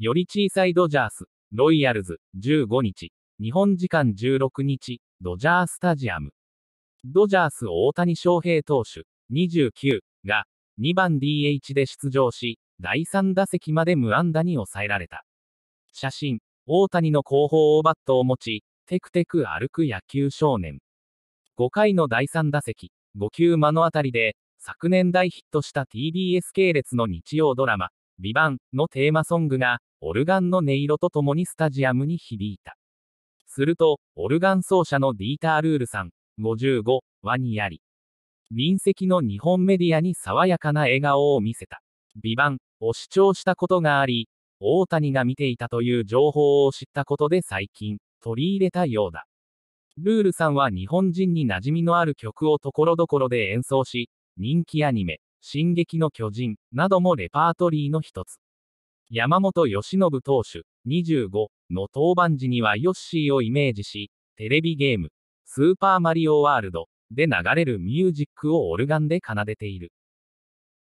より小さいドジャース、ロイヤルズ、15日、日本時間16日、ドジャースタジアム。ドジャース大谷翔平投手、29が、2番 DH で出場し、第3打席まで無安打に抑えられた。写真、大谷の後方をバットを持ち、テクテク歩く野球少年。5回の第3打席、5球目の当たりで、昨年大ヒットした TBS 系列の日曜ドラマ、ビバンのテーマソングが、オルガンの音色とともにスタジアムに響いた。すると、オルガン奏者のディーター・ルールさん、55はにやり、隣席の日本メディアに爽やかな笑顔を見せた。美版を主張したことがあり、大谷が見ていたという情報を知ったことで最近、取り入れたようだ。ルールさんは日本人に馴染みのある曲をところどころで演奏し、人気アニメ、進撃の巨人などもレパートリーの一つ。山本由伸投手25の登板時にはヨッシーをイメージし、テレビゲーム、スーパーマリオワールドで流れるミュージックをオルガンで奏でている。